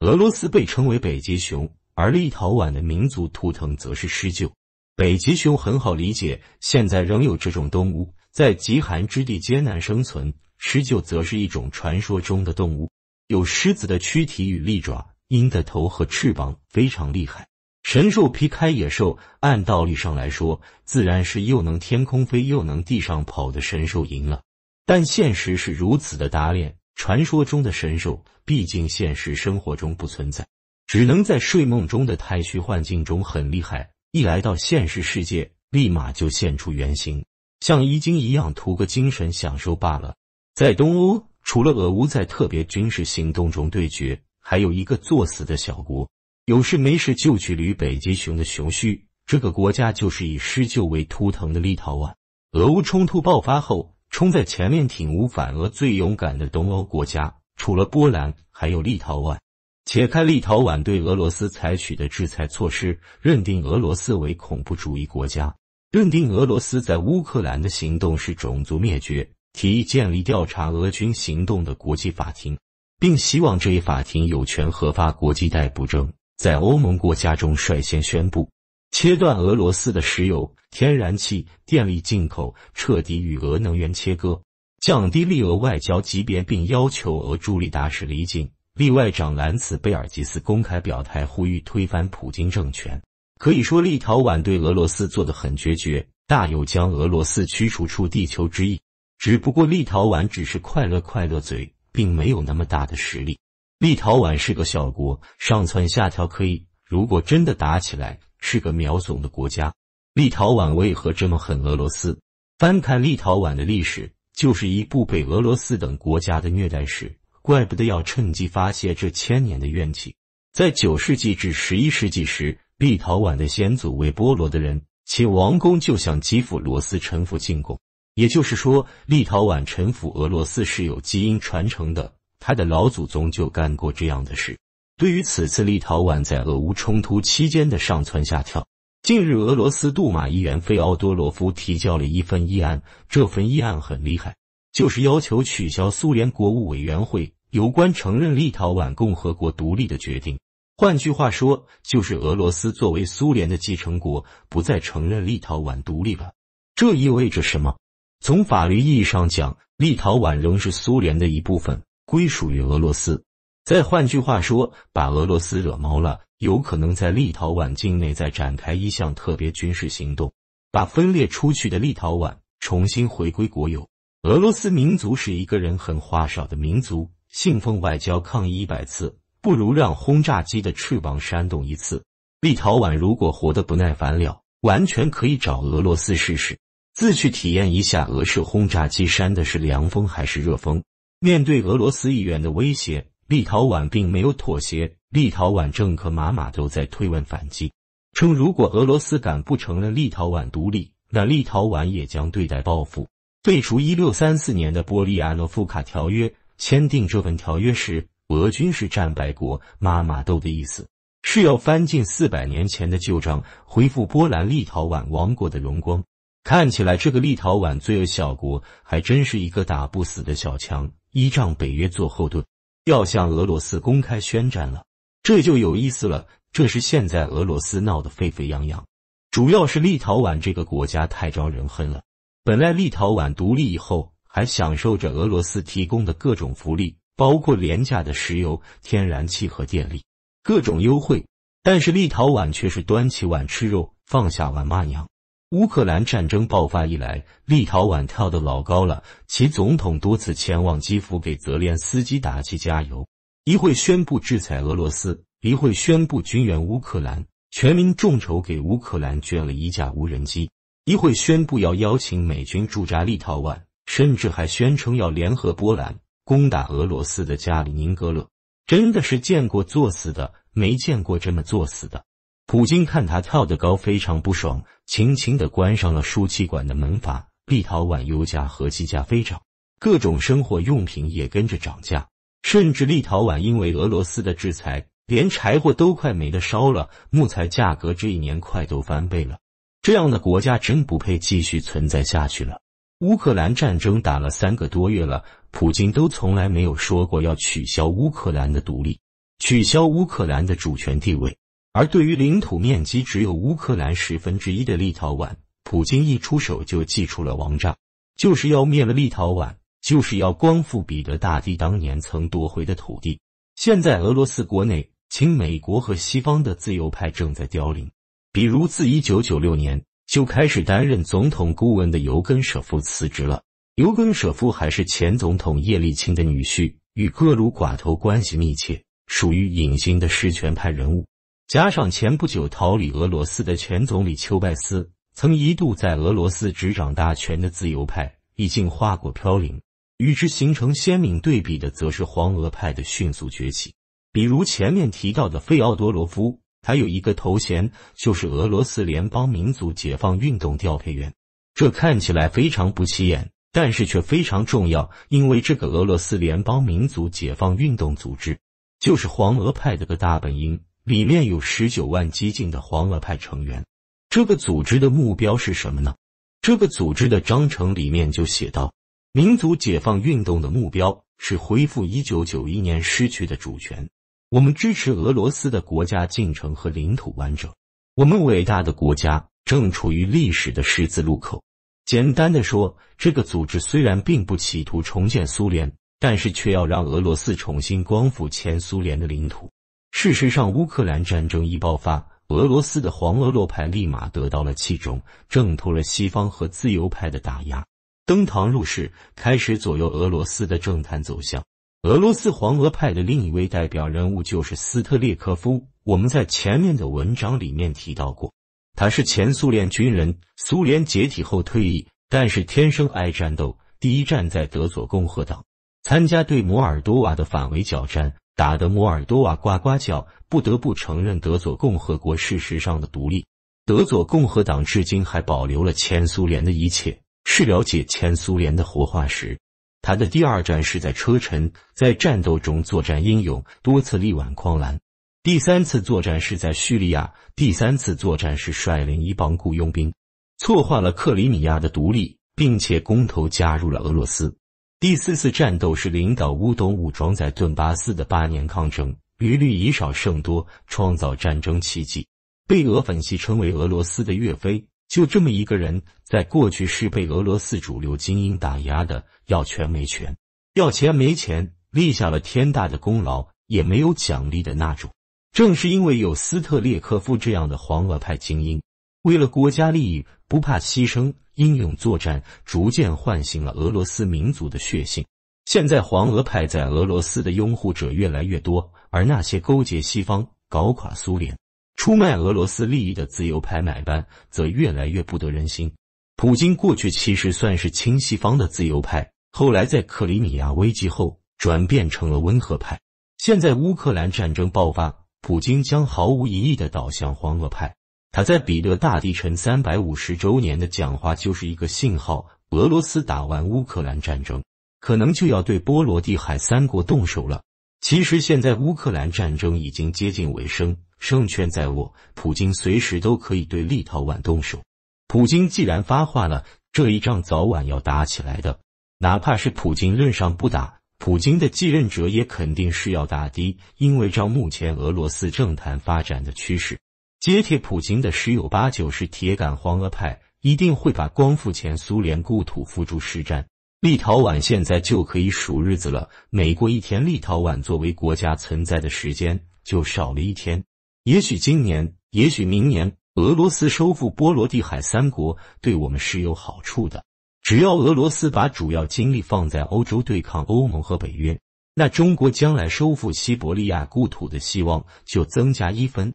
俄罗斯被称为北极熊，而立陶宛的民族图腾则是狮鹫。北极熊很好理解，现在仍有这种动物在极寒之地艰难生存。狮鹫则是一种传说中的动物，有狮子的躯体与利爪，鹰的头和翅膀，非常厉害。神兽劈开野兽，按道理上来说，自然是又能天空飞又能地上跑的神兽赢了。但现实是如此的打脸。传说中的神兽，毕竟现实生活中不存在，只能在睡梦中的太虚幻境中很厉害。一来到现实世界，立马就现出原形，像遗精一样，图个精神享受罢了。在东欧，除了俄乌在特别军事行动中对决，还有一个作死的小国，有事没事就去捋北极熊的熊须。这个国家就是以狮鹫为图腾的立陶宛。俄乌冲突爆发后。冲在前面挺乌反俄最勇敢的东欧国家，除了波兰，还有立陶宛。且看立陶宛对俄罗斯采取的制裁措施，认定俄罗斯为恐怖主义国家，认定俄罗斯在乌克兰的行动是种族灭绝，提议建立调查俄军行动的国际法庭，并希望这一法庭有权核发国际逮捕证，在欧盟国家中率先宣布。切断俄罗斯的石油、天然气、电力进口，彻底与俄能源切割，降低利俄外交级别，并要求俄驻利大使离境。利外长兰茨贝尔吉斯公开表态，呼吁推翻普京政权。可以说，立陶宛对俄罗斯做的很决绝，大有将俄罗斯驱逐出地球之意。只不过，立陶宛只是快乐快乐嘴，并没有那么大的实力。立陶宛是个小国，上蹿下跳可以，如果真的打起来，是个苗怂的国家，立陶宛为何这么狠俄罗斯？翻看立陶宛的历史，就是一部被俄罗斯等国家的虐待史，怪不得要趁机发泄这千年的怨气。在九世纪至十一世纪时，立陶宛的先祖为波罗的人，其王宫就想基辅罗斯臣服进贡，也就是说，立陶宛臣服俄罗斯是有基因传承的，他的老祖宗就干过这样的事。对于此次立陶宛在俄乌冲突期间的上蹿下跳，近日俄罗斯杜马议员费奥多罗夫提交了一份议案，这份议案很厉害，就是要求取消苏联国务委员会有关承认立陶宛共和国独立的决定。换句话说，就是俄罗斯作为苏联的继承国，不再承认立陶宛独立了。这意味着什么？从法律意义上讲，立陶宛仍是苏联的一部分，归属于俄罗斯。再换句话说，把俄罗斯惹毛了，有可能在立陶宛境内再展开一项特别军事行动，把分裂出去的立陶宛重新回归国有。俄罗斯民族是一个人很话少的民族，信奉外交抗议一百次，不如让轰炸机的翅膀扇动一次。立陶宛如果活得不耐烦了，完全可以找俄罗斯试试，自去体验一下俄式轰炸机扇的是凉风还是热风。面对俄罗斯议员的威胁。立陶宛并没有妥协，立陶宛政客马马都在推问反击，称如果俄罗斯敢不承认立陶宛独立，那立陶宛也将对待报复，废除一六三四年的波利安诺夫卡条约。签订这份条约时，俄军是战败国，马马豆的意思是要翻进四百年前的旧账，恢复波兰立陶宛王国的荣光。看起来这个立陶宛罪恶小国还真是一个打不死的小强，依仗北约做后盾。要向俄罗斯公开宣战了，这就有意思了。这是现在俄罗斯闹得沸沸扬扬，主要是立陶宛这个国家太招人恨了。本来立陶宛独立以后，还享受着俄罗斯提供的各种福利，包括廉价的石油、天然气和电力，各种优惠。但是立陶宛却是端起碗吃肉，放下碗骂娘。乌克兰战争爆发以来，立陶宛跳得老高了。其总统多次前往基辅给泽连斯基打气加油，一会宣布制裁俄罗斯，一会宣布军援乌克兰，全民众筹给乌克兰捐了一架无人机，一会宣布要邀请美军驻扎立陶宛，甚至还宣称要联合波兰攻打俄罗斯的加里宁格勒。真的是见过作死的，没见过这么作死的。普京看他跳得高，非常不爽，轻轻的关上了输气管的门阀。立陶宛油价和气价飞涨，各种生活用品也跟着涨价，甚至立陶宛因为俄罗斯的制裁，连柴火都快没得烧了，木材价格这一年快都翻倍了。这样的国家真不配继续存在下去了。乌克兰战争打了三个多月了，普京都从来没有说过要取消乌克兰的独立，取消乌克兰的主权地位。而对于领土面积只有乌克兰十分之一的立陶宛，普京一出手就祭出了王炸，就是要灭了立陶宛，就是要光复彼得大帝当年曾夺回的土地。现在俄罗斯国内亲美国和西方的自由派正在凋零，比如自一九九六年就开始担任总统顾问的尤根舍夫辞职了。尤根舍夫还是前总统叶利钦的女婿，与各路寡头关系密切，属于隐形的实权派人物。加上前不久逃离俄罗斯的前总理丘拜斯，曾一度在俄罗斯执掌大权的自由派已经花果飘零。与之形成鲜明对比的，则是黄俄派的迅速崛起。比如前面提到的费奥多罗夫，他有一个头衔，就是俄罗斯联邦民族解放运动调配员。这看起来非常不起眼，但是却非常重要，因为这个俄罗斯联邦民族解放运动组织，就是黄俄派的个大本营。里面有十九万激进的黄俄派成员。这个组织的目标是什么呢？这个组织的章程里面就写道：“民族解放运动的目标是恢复一九九一年失去的主权。我们支持俄罗斯的国家进程和领土完整。我们伟大的国家正处于历史的十字路口。”简单的说，这个组织虽然并不企图重建苏联，但是却要让俄罗斯重新光复前苏联的领土。事实上，乌克兰战争一爆发，俄罗斯的黄俄洛派立马得到了器重，挣脱了西方和自由派的打压，登堂入室，开始左右俄罗斯的政坛走向。俄罗斯黄俄派的另一位代表人物就是斯特列科夫。我们在前面的文章里面提到过，他是前苏联军人，苏联解体后退役，但是天生爱战斗。第一站在德左共和党，参加对摩尔多瓦的反围剿战。打得摩尔多瓦呱呱叫，不得不承认德左共和国事实上的独立。德左共和党至今还保留了前苏联的一切，是了解前苏联的活化石。他的第二战是在车臣，在战斗中作战英勇，多次力挽狂澜。第三次作战是在叙利亚，第三次作战是率领一帮雇佣兵，错换了克里米亚的独立，并且公投加入了俄罗斯。第四次战斗是领导乌东武装在顿巴斯的八年抗争，屡屡以少胜多，创造战争奇迹，被俄粉戏称为“俄罗斯的岳飞”。就这么一个人，在过去是被俄罗斯主流精英打压的，要权没权，要钱没钱，立下了天大的功劳也没有奖励的那种。正是因为有斯特列科夫这样的黄俄派精英，为了国家利益。不怕牺牲，英勇作战，逐渐唤醒了俄罗斯民族的血性。现在，黄俄派在俄罗斯的拥护者越来越多，而那些勾结西方、搞垮苏联、出卖俄罗斯利益的自由派买办，则越来越不得人心。普京过去其实算是亲西方的自由派，后来在克里米亚危机后转变成了温和派。现在乌克兰战争爆发，普京将毫无疑义的倒向黄俄派。他在彼得大帝城三百五十周年的讲话就是一个信号，俄罗斯打完乌克兰战争，可能就要对波罗的海三国动手了。其实现在乌克兰战争已经接近尾声，胜券在握，普京随时都可以对立陶宛动手。普京既然发话了，这一仗早晚要打起来的，哪怕是普京论上不打，普京的继任者也肯定是要打的，因为照目前俄罗斯政坛发展的趋势。接替普京的十有八九是铁杆黄俄派，一定会把光复前苏联故土付诸实战。立陶宛现在就可以数日子了，每过一天，立陶宛作为国家存在的时间就少了一天。也许今年，也许明年，俄罗斯收复波罗的海三国对我们是有好处的。只要俄罗斯把主要精力放在欧洲对抗欧盟和北约，那中国将来收复西伯利亚故土的希望就增加一分。